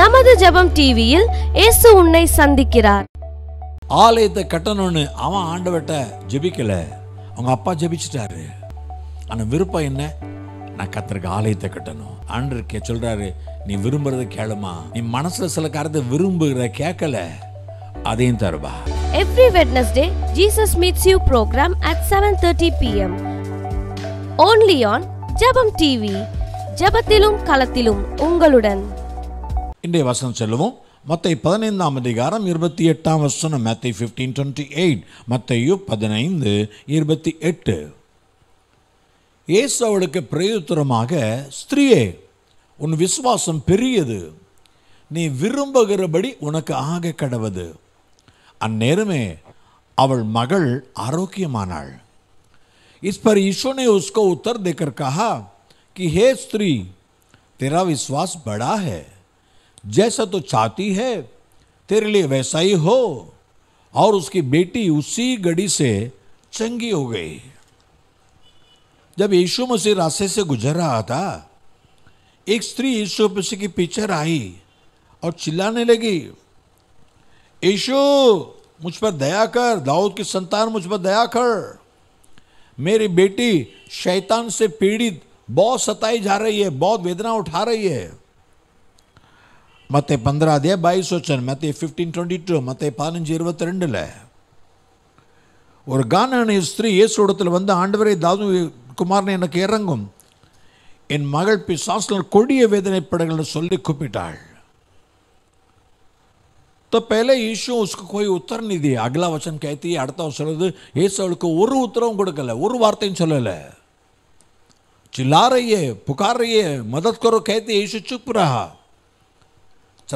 நமது ஜெபம் டிவியில் இயேசு உன்னை சந்திக்கிறார் ஆலயத்தை கட்டணும்னு அவன் ஆண்டவட்ட ஜெபிக்கல அவங்க அப்பா ஜெபிச்சிட்டாரு ஆனா விருப்பம் என்ன நான் கத்திருக்க ஆலயத்தை கட்டணும் ஆண்டருக்கே சொல்றாரு நீ விரும்புறத கேளுமா நீ மனசுல சில காரத்தை விரும்புகிற கேட்கல அதையும் தருவா every Wednesday Jesus meets you program at seven thirty PM only on Jebam TV ஜபத்திலும் களத்திலும் உங்களுடன் இன்றைய வசனம் செல்லுவோம் மத்தை பதினைந்தாம் அதிகாரம் இருபத்தி எட்டாம் வசனம் மத்தை ஃபிஃப்டீன் டுவெண்ட்டி எயிட் மத்தையு பதினைந்து இருபத்தி எட்டு இயேசு அவளுக்கு பிரயோத்தரமாக ஸ்திரீயே உன் விசுவாசம் பெரியது நீ விரும்புகிறபடி உனக்கு ஆக கடவுது அந்நேரமே அவள் மகள் ஆரோக்கியமானாள் இஸ்பர் இஷோனே உஸ்கோ உத்தர் उसको கி ஹே ஸ்திரீ தெரா விஸ்வாஸ் படாக जैसा तो चाहती है तेरे लिए वैसा ही हो और उसकी बेटी उसी गड़ी से चंगी हो गई जब यीशु मसीह रास्ते से गुजर रहा था एक स्त्री यीशु मसीह के पीछे आई और चिल्लाने लगी यीशु मुझ पर दया कर दाऊद की संतान मुझ पर दया कर मेरी बेटी शैतान से पीड़ित बहुत सताई जा रही है बहुत वेदना उठा रही है மற்ற பந்தராதே அத்தியாயம் வச்சன் மத்திய ஃபிஃப்டீன் டுவெண்ட்டி டூ மற்ற பதினஞ்சு இருபத்தி ரெண்டில் ஒரு கானான ஸ்திரீ இயேசுடத்தில் வந்து ஆண்டவரை தாது குமார்னு எனக்கு இறங்கும் என் மகள் பி பிசாசில் கொடிய வேதனைப்படங்கள்னு சொல்லி கூப்பிட்டாள் तो पहले ईशु उसको कोई उत्तर नहीं दिया अगला वचन அடுத்த சொல்லுது இயேசு அவளுக்கு ஒரு உத்தரவும் கொடுக்கல ஒரு வார்த்தையும் சொல்லலை चिल्ला रही है पुकार रही है मदद करो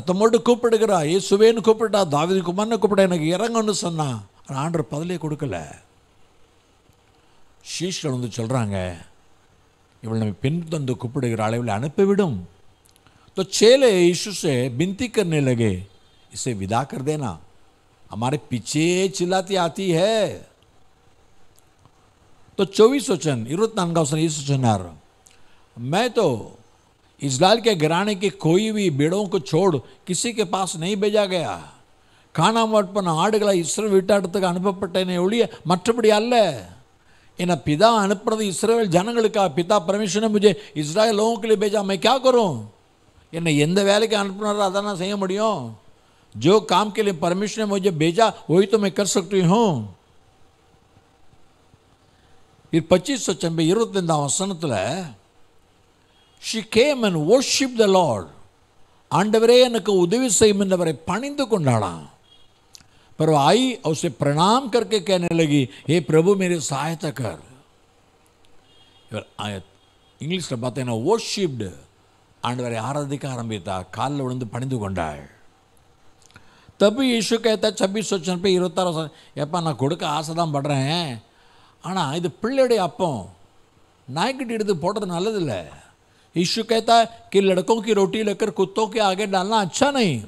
तो मड़कू कोपड़ுகிறாயேசுவேன கோபடா தாவீது குமன்ன கோபடைன இறங்கணுசுன்னா ஆன்ற பதிலே கொடுக்கல சீஷரوندு சொல்றாங்க இவల్ని பின் தந்து குப்புறுகிற அளவுல அனுப்பி விடும் तो चेले यीशु से विनती करने लगे इसे विदा कर देना हमारे पीछे चिल्लाती आती है तो 24 वचन इरूत हंगாவ்சன यीशु சொன்னார் मैं तो इसराइल के घराने की कोई भी बेड़ों को छोड़ किसी के पास नहीं भेजा गया खाना मटपन ಇಸ್ರೇಲ್ ವಿಟಾಟத்துக்கு ಅನುಪಪಟ್ಟನೇ ಒಳಿಯ ಮತ್ತಬಡಿ इन पिता अनुप्रद इसराइल जनगण पिता परमेश्वर ने मुझे इसराइल लोगों के लिए भेजा मैं क्या करूँ என்ன எந்த वे அனுப்புனாரோ அதை जो काम के लिए परमेश्वर ने मुझे भेजा वही तो मैं कर सकती हूँ फिर पच्चीस सौ चंबे இருபத்தைந்தாம் वसन she came and worship the Lord ஆண்டவரே எனக்கு உதவி செய்யும் என்றவரை பணிந்து கொண்டாளாம் பிறகு ஐ आई பிரணாம் उसे கே நிலகி ஏ பிரபு மீது சாயத்தக்கார் இவர் இங்கிலீஷில் பார்த்தீங்கன்னா ஓஷிப்டு ஆண்டவரை ஆராதிக்க ஆரம்பித்தா காலில் விழுந்து பணிந்து கொண்டாள் தப்பு இஷு கேத்தா சப்பீஸ் சொச்சன் போய் இருபத்தாறு வருஷம் எப்போ நான் கொடுக்க ஆசை தான் படுறேன் ஆனால் இது பிள்ளையுடைய அப்பம் நாய்க்கிட்ட எடுத்து போடுறது நல்லதில்லை यीशु कहता है कि लड़कों की रोटी लेकर कुत्तों के आगे डालना अच्छा नहीं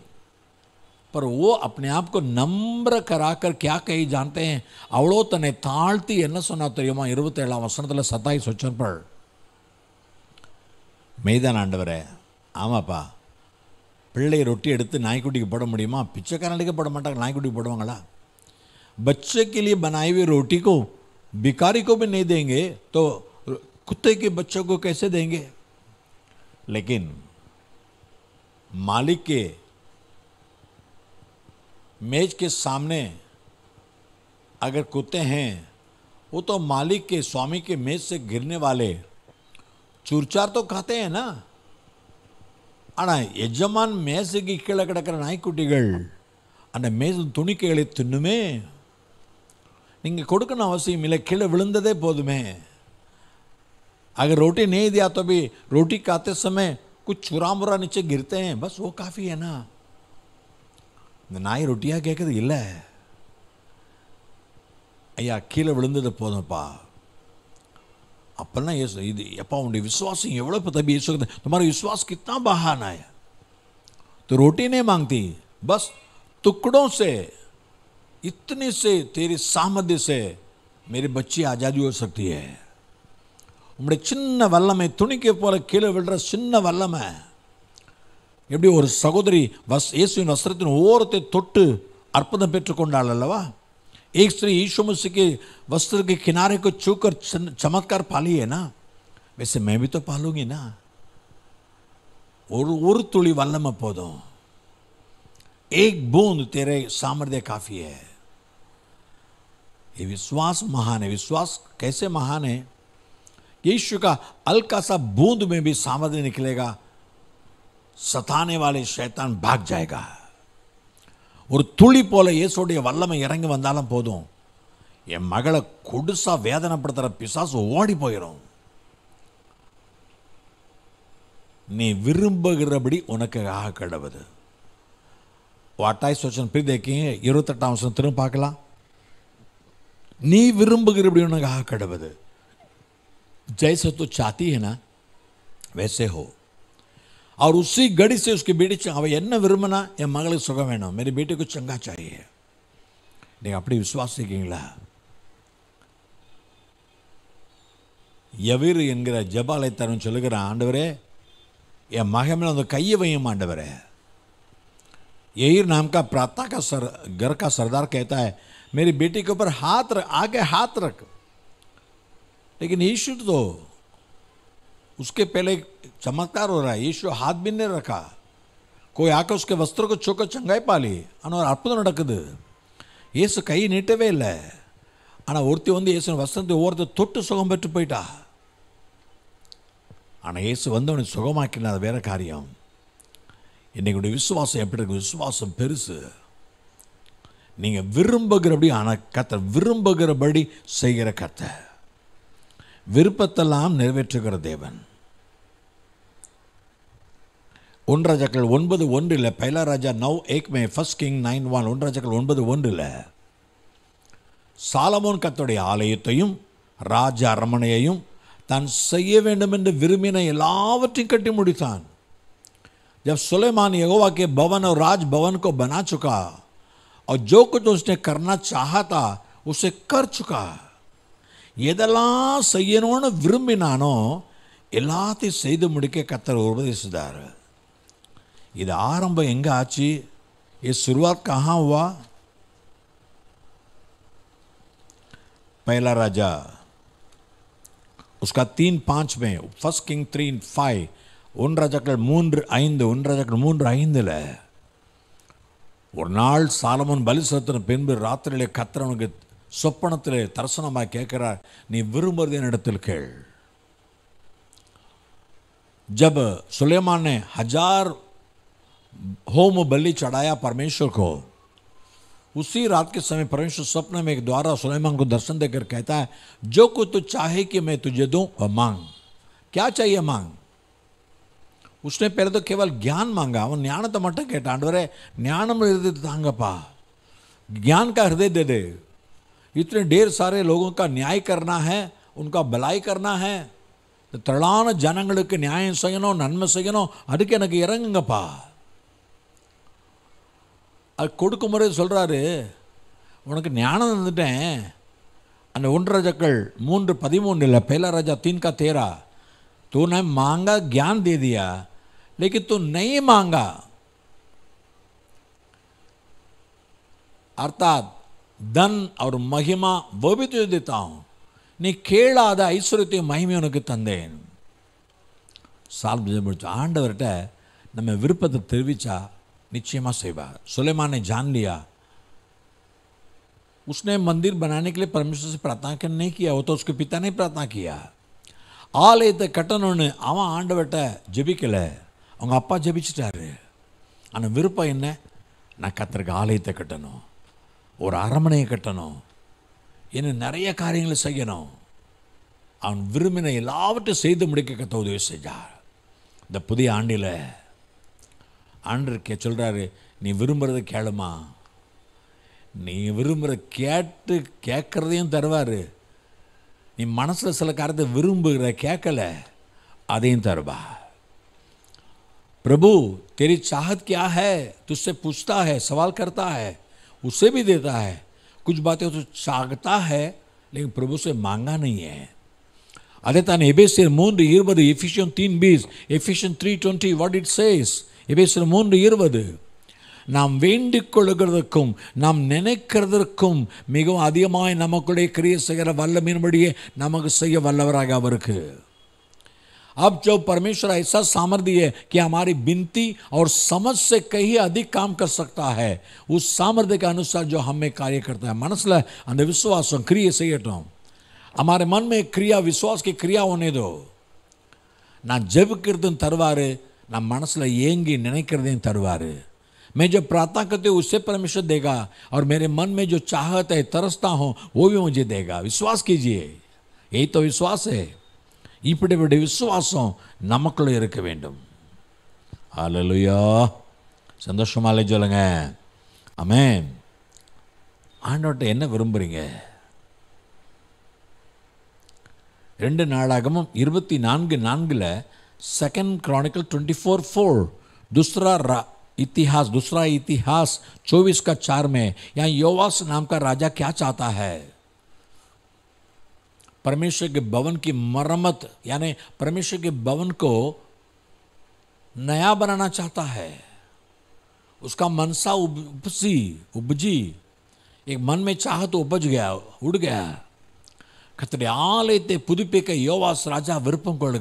पर वो अपने आप को नम्र कराकर क्या कही जानते हैं अवड़ो तने ताती सुना वसन सता सोचन मेदान आंडवरे आमापा पिने रोटी एड़ नायकुटी की पड़ मुड़ीमा पिचकार पड़मा नायकुटी की पड़वा बच्चे के लिए बनाई हुई रोटी को भिकारी को भी नहीं देंगे तो कुत्ते के बच्चों को कैसे देंगे लेकिन मालिक के मेज के सामने अगर कुत्ते हैं वो तो मालिक के स्वामी के मेज से गिरने वाले चूरचार तो खाते हैं ना आना यजमान मेज से कड़क नाई कुटी अंत मेज तुणिक तुम्हें कीड़े विदेमें अगर रोटी नहीं दिया तो भी रोटी खाते समय कुछ छुरा मुरा नीचे गिरते हैं बस वो काफ़ी है ना ना ही கேட்குறது இல்லை ஐயா கீழே விழுந்தது अपना विश्वास तुम्हारा विश्वास कितना बहाना है तो रोटी नहीं मांगती बस टुकड़ों से इतने से तेरी सामर्थ्य से मेरी बच्ची आज़ादी हो सकती है हमारे சின்ன வல்லமை துணிக்கே போல கேள으ல்ற சின்ன வல்லமை எப்படி ஒரு சகோதரி பஸ் இயேசுவின் வஸ்திரத்தின் ஓரத்தை தொட்டு αρ்ப்பணம் பெற்று கொண்டாள் அல்லவா एक स्त्री यीशु मसीह के वस्त्र के किनारे को छूकर चमत्कार पा ली है ना वैसे मैं भी तो पा लूंगी ना ஒரு ஒரு துளி வல்லமை போதும் एक बूंद तेरे सामर्थ्य काफी है ये विश्वास महान है विश्वास कैसे महान है यीशु का हल्का सा बूंद में भी सामर्थ्य निकलेगा சத்தானே வாழை ஷேத்தான் பாக் ஜாயகா ஒரு துளி போல இயேசுடைய வல்லமை இறங்கி வந்தாலும் போதும் என் மகளை கொடுசாக வேதனைப்படுத்துகிற பிசாசு ஓடி போயிடும் நீ விரும்புகிறபடி உனக்கு ஆக கிடவுது அட்டாய்ஸ் வச்சன் பிரி தேக்கிங்க இருபத்தெட்டாம் வருஷம் திரும்ப பார்க்கலாம் நீ விரும்புகிறபடி உனக்கு ஆக கிடவுது जैसे तो चाहती है ना वैसे हो और उसी गड़ी से उसकी बेटी चाहना हाँ विरुमना या मगले सुखम है मेरी बेटी को चंगा चाहिए नहीं अपनी विश्वास यवीर जपाले तर चलकर आंडवर या महमें कई वैमावर यही नाम का प्रार्थना का सर घर का सरदार कहता है मेरी बेटी के ऊपर हाथ रख आगे हाथ रख लेकिन ईश्वर तो उसके पहले चमत्कार हो रहा है ईश्वर हाथ भी नहीं रखा கோய் ஆக்க உஸ்கே வஸ்திரக்கு சொக்க சங்காய்ப்பாளி ஆனால் ஒரு அற்புதம் நடக்குது இயேசு கை நீட்டவே இல்லை ஆனால் ஒருத்தி வந்து இயேசு வஸ்திரத்தை ஒவ்வொருத்தர் தொட்டு சுகம் பெற்று போயிட்டா ஆனால் இயேசு வந்து அவனை சுகமாக்கின அது வேறு காரியம் இன்றைக்குடைய விசுவாசம் எப்படி இருக்கு விசுவாசம் பெருசு நீங்கள் விரும்புகிறபடி ஆனால் கத்தை விரும்புகிறபடி செய்கிற கத்தை विरुपத்தெல்லாம் निरவெற்றுகிற தேவன் ஒன்ராஜக்கள 91ல பைல ராஜா நவ் 1 மே ஃபர்ஸ்ட் கிங் 91 ஒன்ராஜக்கள 91ல சாலமோன் கர்த்தருடைய ஆலயத்தையும் ராஜா அரமனையையும் தன் செய்ய வேண்டும் என்று விரும்பின எல்லாவற்றையும் கட்டி முடித்தான் जब सुलेमान यहोवा के भवन और राज भवन को बना चुका और जो कुछ उसने करना चाहता उसे कर चुका எதெல்லாம் செய்யணும்னு விரும்பினானோ எல்லாத்தையும் செய்து முடிக்க கத்தர் உபதேசித்தார் இது ஆரம்பம் எங்கே ஆச்சு ஏ சுருவாத் कहाँ பயலா ராஜா உஸ்கா தீன் तीन पाँच ஃபஸ்ட் கிங் த்ரீ ஃபைவ் ஒன்று ராஜாக்கள் மூன்று ஐந்து ஒன்று ராஜாக்கள் மூன்று ஐந்தில் ஒரு நாள் சாலமோன் பலி செலுத்தின பின்பு ராத்திரியில் கத்திரவனுக்கு स्वप्न दर्शन கேட்கிறார் नहीं वे जब सुलेमान ने हजार होम बलि चढ़ाया परमेश्वर को उसी रात के समय परमेश्वर स्वप्न में एक द्वारा सुलेमान को दर्शन देकर कहता है जो कुछ तू चाहे कि मैं तुझे दू और मांग क्या चाहिए मांग उसने पहले तो केवल ज्ञान मांगा वो ज्ञान तो मटक है टांडवरे ज्ञान में हृदय ज्ञान का हृदय दे दे इतने ढेर सारे लोगों का न्याय करना है उनका भलाई करना है तरलान जनंगड़ न्याय नन्म से अदुंगा अरे उन को याद अक मूं पदमूण पहला राजा तीन का तेरा तू ने मांगा ज्ञान दे दिया लेकिन तू नहीं मांगा अर्थात धन और महिमा वो भी तुझे देता हूँ நீ கேளாத ஐஸ்வர்யத்தையும் மகிமையும் உனக்கு தந்தேன் சால்பு ஆண்டவர்கிட்ட நம்ம விருப்பத்தை தெரிவித்தா निश्चय सेवा सुलेमा ने जान लिया उसने मंदिर बनाने के लिए परमेश्वर से प्रार्थना नहीं किया वो तो उसके पिता ने प्रार्थना किया ஆலயத்தை ஏத்த கட்டணும்னு அவன் ஆண்டவட்ட ஜெபிக்கலை அவங்க அப்பா ஜெபிச்சிட்டாரு ஆனால் விருப்பம் என்ன நான் கத்திரக்கு ஆலயத்தை கட்டணும் ஒரு அரமனையை கட்டணும் இன்னும் நிறைய காரியங்களை செய்யணும் அவன் விரும்பின எல்லாவற்றையும் செய்து முடிக்க கத்த உதவி செஞ்சார் இந்த புதிய ஆண்டில் ஆண்டருக்கே சொல்கிறாரு நீ விரும்புகிறத கேளுமா நீ விரும்புகிற கேட்டு கேட்குறதையும் தருவார் நீ மனசில் சில காரியத்தை விரும்புகிற கேட்கல அதையும் தருவா பிரபு தெரி சாகத்கியாக கியா புஷ்தாக ஹே சவால் கருத்தாக उसे भी देता है कुछ बातें तो चागता है लेकिन प्रभु से मांगा नहीं है அதைத்தான் எபேசியர் மூன்று இருபது எஃபிஷியன் தீன் பீஸ் Ephesian three twenty what it says எபேசியர் மூன்று இருபது நாம் வேண்டிக் கொள்ளுகிறதற்கும் நாம் நினைக்கிறதற்கும் மிகவும் அதிகமாய் நமக்குடைய கிரிய செய்கிற வல்லமின்படியே நமக்கு செய்ய வல்லவராக அவருக்கு अब जो परमेश्वर ऐसा सामर्थ्य है कि हमारी विनती और समझ से कहीं अधिक काम कर सकता है उस सामर्थ्य के अनुसार जो हमें कार्य करता है मनस अंधविश्वास क्रिया क्रिय से तो हमारे मन में क्रिया विश्वास की क्रिया होने दो ना ஜெபிக்கிறதும் தருவார் நான் மனசில் ஏங்கி நினைக்கிறதையும் तरुवार मैं जो प्रार्थना करते हूँ उससे परमेश्वर देगा और मेरे मन में जो चाहत है तरसता हूँ वो भी मुझे देगा विश्वास कीजिए यही तो विश्वास है இப்படி বড় বিশ্বাসে আমরা থাকতে வேண்டும் 할렐ুয়া সুন্দর সমালিজলங்க 아멘 ஆண்டோடு என்ன விரும்பறீங்க 2 நாளாகமும் 24 4 ல செகண்ட் ক্রনিকල් 24 4 दुसरा रा इतिहास दुसरा इतिहास 24 का 4 में यहां योवाश नाम का राजा क्या चाहता है परमेश्वर के भवन की मरम्मत यानी परमेश्वर के भवन को नया बनाना चाहता है उसका मनसा उपसी उपजी एक मन में चाह तो उपज गया उड़ गया खतरे கத்தருடைய के योवास राजा विरपम को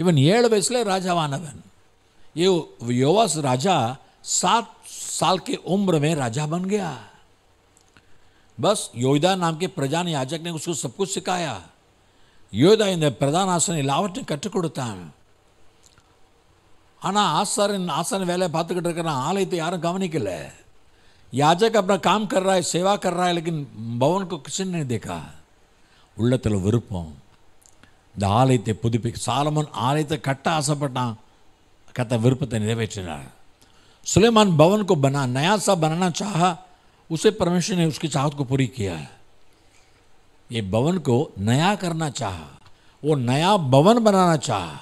इवन ऐसले राजा वानवन ये योवास राजा सात साल के उम्र में राजा बन गया बस योदा नाम के प्रधान याजक ने उसको सब कुछ सिखाया ಯೋಧ இந்த பிரதான ஆசனம் எல்லாவற்றையும் கற்றுக் கொடுத்தான் ஆனால் ஆசாரன் ஆசான வேலையை பார்த்துக்கிட்டு இருக்கிற ஆலயத்தை யாரும் கவனிக்கலை யாஜக் அப்புறம் காம் कर சேவா है सेवा कर रहा है உள்ளத்தில் விருப்பம் இந்த ஆலயத்தை புதுப்பி சாலமன் ஆலயத்தை கட்ட ஆசைப்பட்டான் கத்த விருப்பத்தை நிறைவேற்றினார் சுலைமான் பவன் கோ பனா நயாசா பனனா சாஹா उसे परमेश्वर ने उसकी चाहत को पूरी किया है ये भवन को नया करना चाहा वो नया भवन बनाना चाहा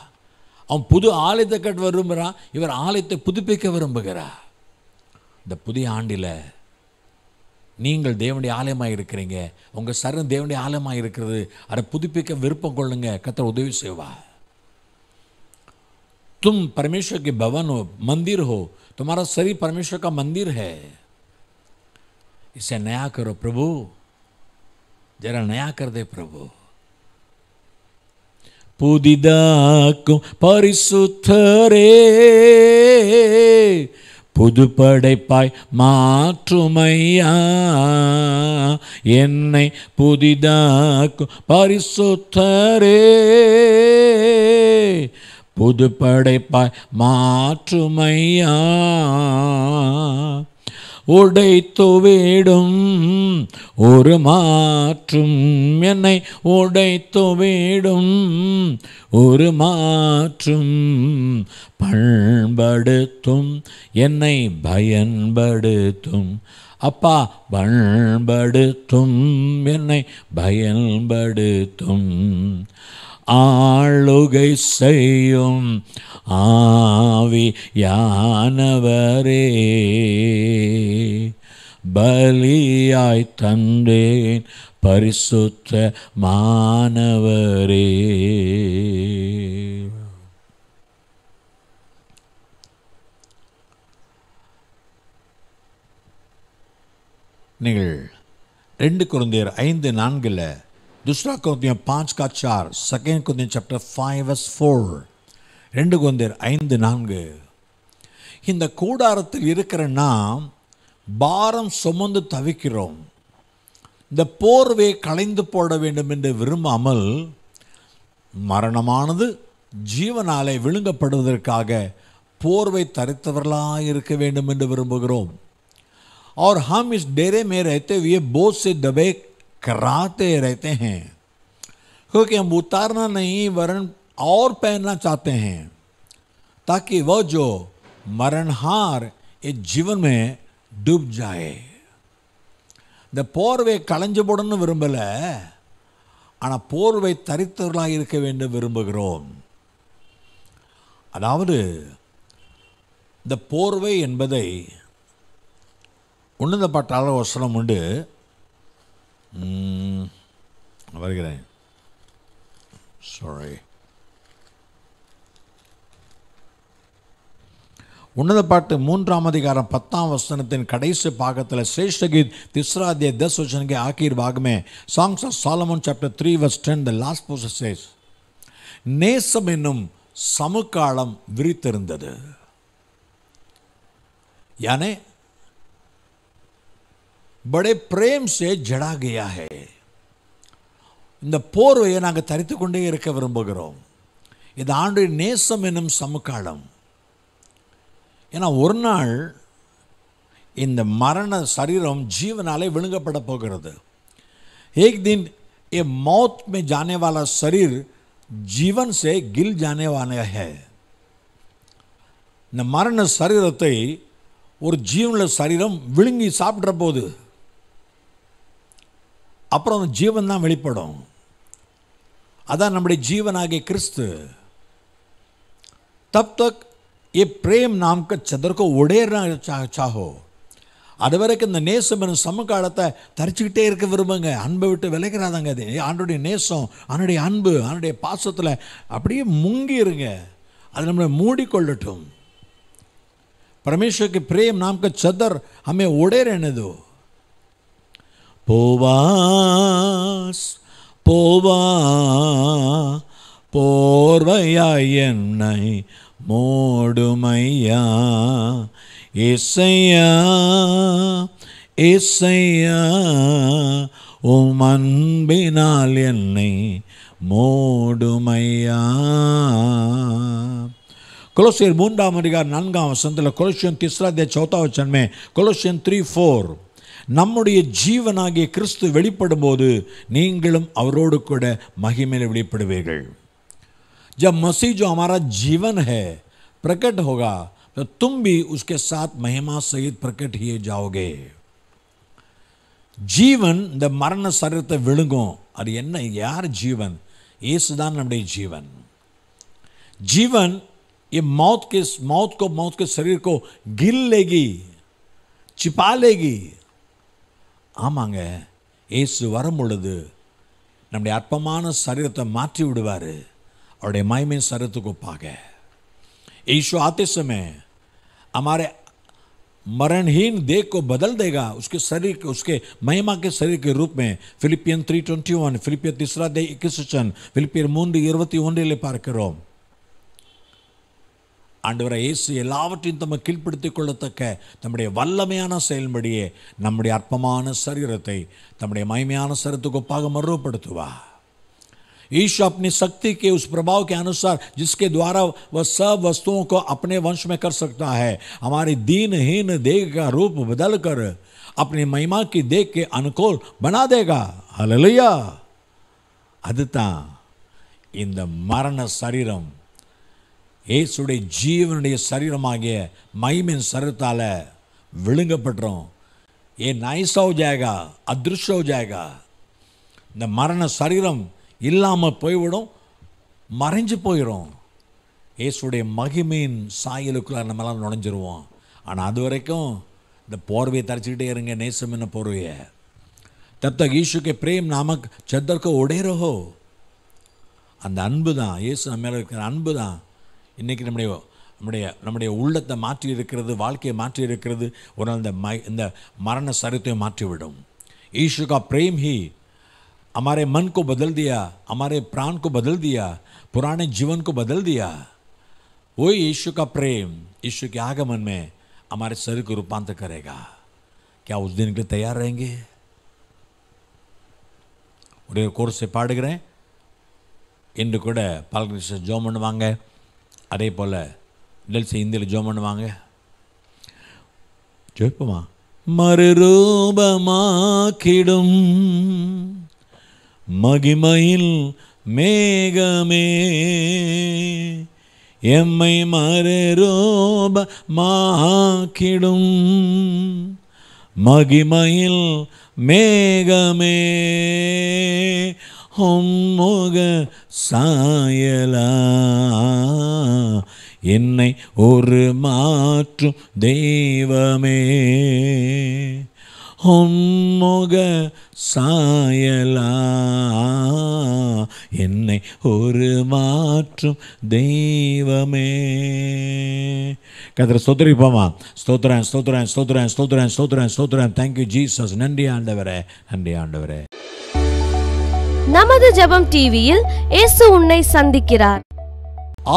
அவன் புது ஆலயத்தை கட்ட விரும்புகிறான் இவர் ஆலயத்தை புதுப்பிக்க விரும்புகிறார் இந்த புதிய ஆண்டில் நீங்கள் தேவனுடைய ஆலயமாக இருக்கிறீங்க உங்கள் சரணம் தேவனுடைய ஆலயமாக இருக்கிறது அதை புதுப்பிக்க விருப்பம் கொள்ளுங்க கத்தர் உதவி செய்வா तुम परमेश्वर के भवन हो मंदिर हो तुम्हारा शरीर परमेश्वर का मंदिर है इसे नया करो प्रभु जरा नया कर दे प्रभु புதிதாக்கும் பரிசுத்தரே புது படைப்பாய் மாற்றுமையா என்னை புதிதாக்கும் பரிசுத்தரே புது படைப்பாய் மாற்றுமையா உடைத்து உடைத்துவிடும் ஒரு மாற்றும் என்னை உடைத்து உடைத்துவிடும் ஒரு மாற்றும் பண்படுத்தும் என்னை பயன்படுத்தும் அப்பா பண்படுத்தும் என்னை பயன்படுத்தும் ஆளுகை செய்யும் ஆவி யானவரே பலியாய் தந்தேன் பரிசுத்த மாணவரே நீங்கள் ரெண்டு குழந்தையர் ஐந்து நான்கில் துஸ்ரா குருந்தியம் பாஞ்ச் का second second chapter five five एस ரெண்டு குழந்தையர் ஐந்து நான்கு இந்த கூடாரத்தில் இருக்கிற நாம் பாரம் சுமந்து தவிக்கிறோம் இந்த போர்வை களைந்து போட வேண்டும் என்று விரும்பாமல் மரணமானது ஜீவனாலே விழுங்கப்படுவதற்காக போர்வை தரித்தவர்களாக இருக்க வேண்டும் என்று விரும்புகிறோம் அவர் हम இஸ் डेरे में रहते हुए बोझ से दबे कराते रहते हैं क्योंकि हम उतारना नहीं वरण और தாக்கி चाहते ஜோ ताकि ஹார் जो मरणहार டூப் ஜாய் இந்த போர்வை களைஞ்சு போடணும்னு விரும்பலை ஆனால் போர்வை தரித்தவர்களாக இருக்க வேண்டும் விரும்புகிறோம் அதாவது இந்த போர்வை என்பதை அளவு வசனம் உண்டு வருகிறேன் சாரி உன்னத பாட்டு மூன்றாம் அதிகாரம் பத்தாம் வசனத்தின் கடைசி பாகத்தில் சேஷகித் திஸ்ராத்திய தஸ் வசனக்கு ஆக்கீர் பாகமே songs of Solomon chapter three verse ten the last says நேசம் என்னும் சமுக்காலம் விரித்திருந்தது யானே படே பிரேம் சே ஜடா गया ஹே இந்த போர்வையை நாங்கள் தரித்து கொண்டே இருக்க விரும்புகிறோம் இது ஆண்டு நேசம் என்னும் சமுக்காலம் ஏன்னா ஒரு நாள் இந்த மரண சரீரம் ஜீவனாலே விழுங்கப்பட போகிறது ஏக் தின் ஏ மௌத் மே ஜானே வாலா சரீர் ஜீவன் சே கில் ஜானேவான இந்த மரண சரீரத்தை ஒரு ஜீவனில் சரீரம் விழுங்கி சாப்பிட்ற போது அப்புறம் அந்த ஜீவன் தான் வெளிப்படும் அதான் நம்முடைய ஜீவனாகிய கிறிஸ்து தப் தக் ಈ ಪ್ರೇಮ್ ನಾಮಕ ಚದರ್ಕೋ ಒಡೆಯರ್ನ சா சாஹோ அது வரைக்கும் இந்த நேசம் என்ற சமகாலத்தை தரிச்சுக்கிட்டே இருக்க விரும்புங்க அன்பை விட்டு விளைக்கிறாதாங்க அது ஆண்டுடைய நேசம் ஆனுடைய அன்பு அவனுடைய பாசத்தில் அப்படியே முங்கி அது நம்மளை மூடிக்கொள்ளட்டும் பரமேஸ்வருக்கு பிரேம் நாம்க சதர் அம்மே ஒடேர் என்னது போவாஸ் போவா போர்வையாய் என்னை மோடுமையா இசையா இசையா உம் அன்பினால் என்னை மோடுமையா கொலோசியர் மூன்றாம் அதிகார் நான்காம் வசனத்தில் கொலோசியன் தே சௌதா வச்சன்மே கொலோசியன் த்ரீ ஃபோர் நம்முடைய ஜீவனாகிய கிறிஸ்து வெளிப்படும் போது நீங்களும் அவரோடு கூட மகிமையில் வெளிப்படுவீர்கள் जब मसीह जो हमारा जीवन है प्रकट होगा तो तुम भी उसके साथ महिमा सहित प्रकट ही जाओगे जीवन द मरण सरते विणुगो अरे यार जीवन ये सुधा नमे जीवन जीवन ये मौत के मौत को मौत के शरीर को गिल लेगी चिपा लेगी आमांग हाँ ये वरम नमे अर्पान शरीर मे विवा और एमाई में शरत को पा गए ईशु आते समय हमारे मरणहीन देह को बदल देगा उसके शरीर के उसके महिमा के शरीर के रूप में Philippian three twenty one Philippian तीसरा दे इक्कीस चन फिलिपियन मूं इवती ओं ले पार करो आंडवर येसु எல்லாவற்றையும் தம்மை கீழ்ப்படுத்திக் கொள்ளத்தக்க தம்முடைய வல்லமையான ईश्व अपनी शक्ति के उस प्रभाव के अनुसार जिसके द्वारा वह सब वस्तुओं को अपने वंश में कर सकता है हमारी दीनहीन देह का रूप बदल कर अपनी महिमा की देख के अनुकूल बना देगा हललिया அதுதான் இந்த மரண சரீரம் இயேசுடைய ஜீவனுடைய சரீரமாகிய மைமின் சரீரத்தால் விழுங்கப்படுறோம் ये नाइसा हो जाएगा अदृश्य हो जाएगा இந்த मरण शरीरम இல்லாமல் போய்விடும் மறைஞ்சு போயிடும் இயேசுடைய மகிமையின் சாயலுக்குள்ள நம்மளாம் நுழைஞ்சிருவோம் ஆனால் அது வரைக்கும் இந்த போர்வையை தரைச்சிக்கிட்டே இருங்க நேசம் என்ன போர்வையை தத்த தக் பிரேம் நாமக் சத்தர்க்கோ உடையரகோ அந்த அன்பு தான் இயேசு நம்ம மேலே இருக்கிற அன்பு தான் இன்றைக்கி நம்முடைய நம்முடைய நம்முடைய உள்ளத்தை மாற்றி இருக்கிறது வாழ்க்கையை மாற்றி இருக்கிறது ஒரு இந்த ம இந்த மரண சரித்தையும் மாற்றிவிடும் ஈஷுகா பிரேம் ஹி हमारे मन को बदल दिया हमारे प्राण को बदल दिया पुराने जीवन को बदल दिया वही यीशु का प्रेम यीशु के आगमन में हमारे शरीर को रूपांतर करेगा क्या उस दिन के लिए तैयार रहेंगे ஒரு கோர்ஸை பாடுகிறேன் இன்று கூட பாலகிருஷ்ணன் ஜோம் பண்ணுவாங்க से போல் டெல்சி இந்தியில் ஜோம் பண்ணுவாங்க ஜெயிப்போமா மறுரூபமாக்கிடும் மகிமையில் மேகமே எம்மை மறுரூப மாக்கிடும் மகிமையில் மேகமே ஹொம்முக சாயலா என்னை ஒரு மாற்றும் தெய்வமே ஹொம்முக சாயலா என்னை ஒரு மாற்றும் தெய்வமே கதிர ஸ்தோத்திரிப்போமா ஸ்தோத்ரன் ஸ்தோத்ரன் ஸ்தோத்ரன் ஸ்தோத்ரன் ஸ்தோத்ரன் ஸ்தோத்ரன் தேங்க்யூ ஜீசஸ் நன்றி ஆண்டவரே நன்றி ஆண்டவரே நமது ஜபம் டிவியில் இயேசு உன்னை சந்திக்கிறார்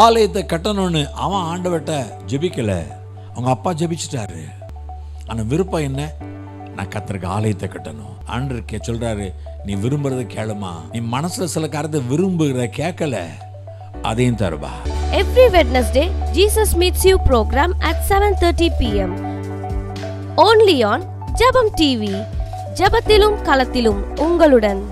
ஆலயத்தை கட்டணும்னு அவன் ஆண்டவட்ட ஜெபிக்கல அவங்க அப்பா ஜெபிச்சிட்டாரு ஆனால் விருப்பம் என்ன நான் கத்தருக்கு ஆலயத்தை கட்டணும் ஆண்டருக்கே சொல்கிறாரு நீ விரும்புறத கேளுமா நீ மனசில் சில காரத்தை விரும்புகிற கேட்கல அதையும் தருவா every Wednesday Jesus meets you program at seven thirty PM only on Jebam TV ஜபத்திலும் களத்திலும் உங்களுடன்